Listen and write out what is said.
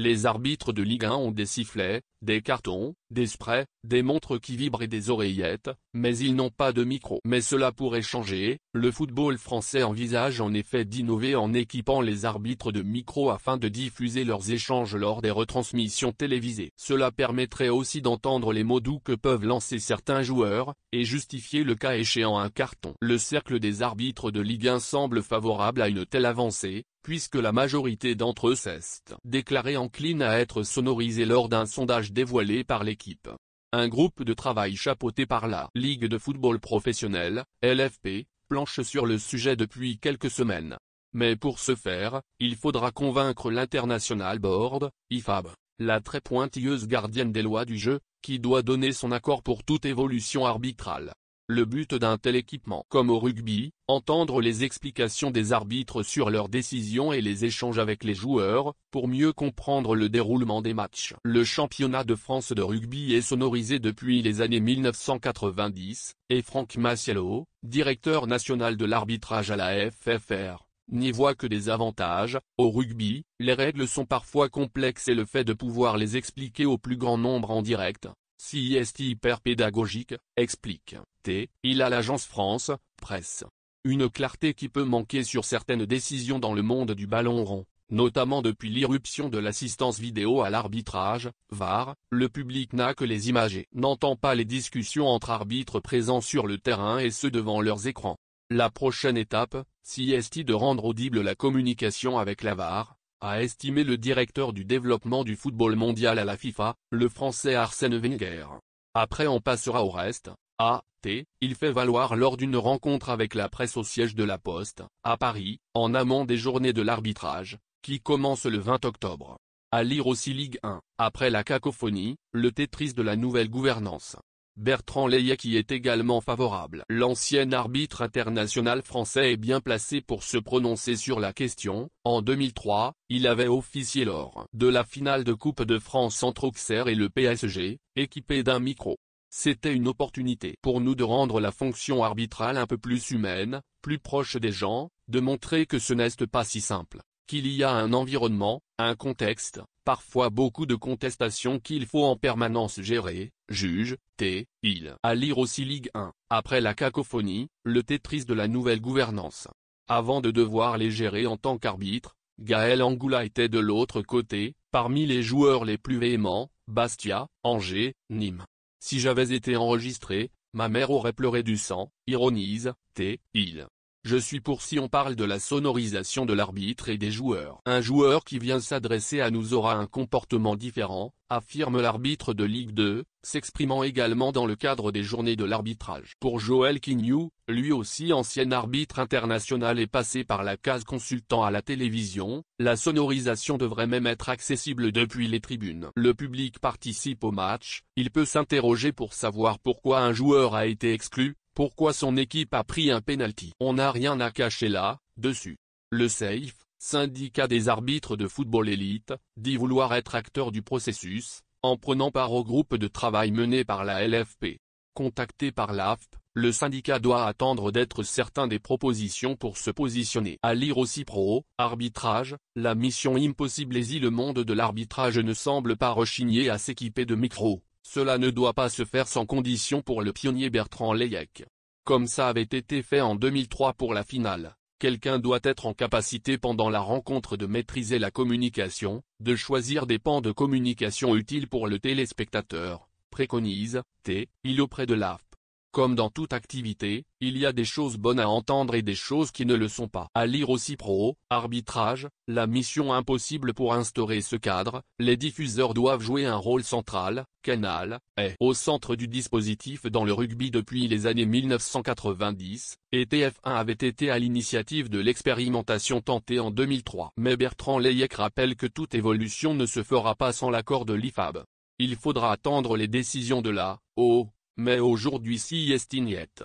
Les arbitres de Ligue 1 ont des sifflets, des cartons, des sprays, des montres qui vibrent et des oreillettes, mais ils n'ont pas de micro. Mais cela pourrait changer, le football français envisage en effet d'innover en équipant les arbitres de micros afin de diffuser leurs échanges lors des retransmissions télévisées. Cela permettrait aussi d'entendre les mots doux que peuvent lancer certains joueurs, et justifier le cas échéant un carton. Le cercle des arbitres de Ligue 1 semble favorable à une telle avancée, puisque la majorité d'entre eux s'est déclaré encline à être sonorisé lors d'un sondage dévoilé par l'équipe. Un groupe de travail chapeauté par la Ligue de football professionnel, LFP, planche sur le sujet depuis quelques semaines. Mais pour ce faire, il faudra convaincre l'International Board, IFAB, la très pointilleuse gardienne des lois du jeu, qui doit donner son accord pour toute évolution arbitrale. Le but d'un tel équipement comme au rugby, entendre les explications des arbitres sur leurs décisions et les échanges avec les joueurs, pour mieux comprendre le déroulement des matchs. Le championnat de France de rugby est sonorisé depuis les années 1990, et Franck Massiello, directeur national de l'arbitrage à la FFR, n'y voit que des avantages, au rugby, les règles sont parfois complexes et le fait de pouvoir les expliquer au plus grand nombre en direct, CIST hyperpédagogique, explique. T. Il a l'agence France, presse. Une clarté qui peut manquer sur certaines décisions dans le monde du ballon rond, notamment depuis l'irruption de l'assistance vidéo à l'arbitrage, VAR, le public n'a que les images et n'entend pas les discussions entre arbitres présents sur le terrain et ceux devant leurs écrans. La prochaine étape, CIST de rendre audible la communication avec la VAR, a estimé le directeur du développement du football mondial à la FIFA, le français Arsène Wenger. Après on passera au reste, a, T, il fait valoir lors d'une rencontre avec la presse au siège de la Poste, à Paris, en amont des journées de l'arbitrage, qui commence le 20 octobre. À lire aussi Ligue 1, après la cacophonie, le Tetris de la nouvelle gouvernance. Bertrand Leyet, qui est également favorable. L'ancien arbitre international français est bien placé pour se prononcer sur la question, en 2003, il avait officié lors de la finale de Coupe de France entre Auxerre et le PSG, équipé d'un micro. C'était une opportunité pour nous de rendre la fonction arbitrale un peu plus humaine, plus proche des gens, de montrer que ce n'est pas si simple qu'il y a un environnement, un contexte, parfois beaucoup de contestations qu'il faut en permanence gérer, juge, T, il. À lire aussi Ligue 1, après la cacophonie, le Tetris de la nouvelle gouvernance. Avant de devoir les gérer en tant qu'arbitre, Gaël Angoula était de l'autre côté, parmi les joueurs les plus véhéments, Bastia, Angers, Nîmes. Si j'avais été enregistré, ma mère aurait pleuré du sang, ironise, T, il. Je suis pour si on parle de la sonorisation de l'arbitre et des joueurs. Un joueur qui vient s'adresser à nous aura un comportement différent, affirme l'arbitre de Ligue 2, s'exprimant également dans le cadre des journées de l'arbitrage. Pour Joël Kinyu, lui aussi ancien arbitre international et passé par la case consultant à la télévision, la sonorisation devrait même être accessible depuis les tribunes. Le public participe au match, il peut s'interroger pour savoir pourquoi un joueur a été exclu, pourquoi son équipe a pris un penalty. On n'a rien à cacher là, dessus. Le SAFE, syndicat des arbitres de football élite, dit vouloir être acteur du processus, en prenant part au groupe de travail mené par la LFP. Contacté par l'AFP, le syndicat doit attendre d'être certain des propositions pour se positionner. À lire aussi pro, arbitrage, la mission impossible et le monde de l'arbitrage ne semble pas rechigner à s'équiper de micros. Cela ne doit pas se faire sans condition pour le pionnier Bertrand Leyek. Comme ça avait été fait en 2003 pour la finale, quelqu'un doit être en capacité pendant la rencontre de maîtriser la communication, de choisir des pans de communication utiles pour le téléspectateur, préconise T. Il auprès de l'AF. Comme dans toute activité, il y a des choses bonnes à entendre et des choses qui ne le sont pas. À lire aussi pro, arbitrage, la mission impossible pour instaurer ce cadre, les diffuseurs doivent jouer un rôle central, Canal, est au centre du dispositif dans le rugby depuis les années 1990, et TF1 avait été à l'initiative de l'expérimentation tentée en 2003. Mais Bertrand Leyek rappelle que toute évolution ne se fera pas sans l'accord de l'IFAB. Il faudra attendre les décisions de la O, mais aujourd'hui si est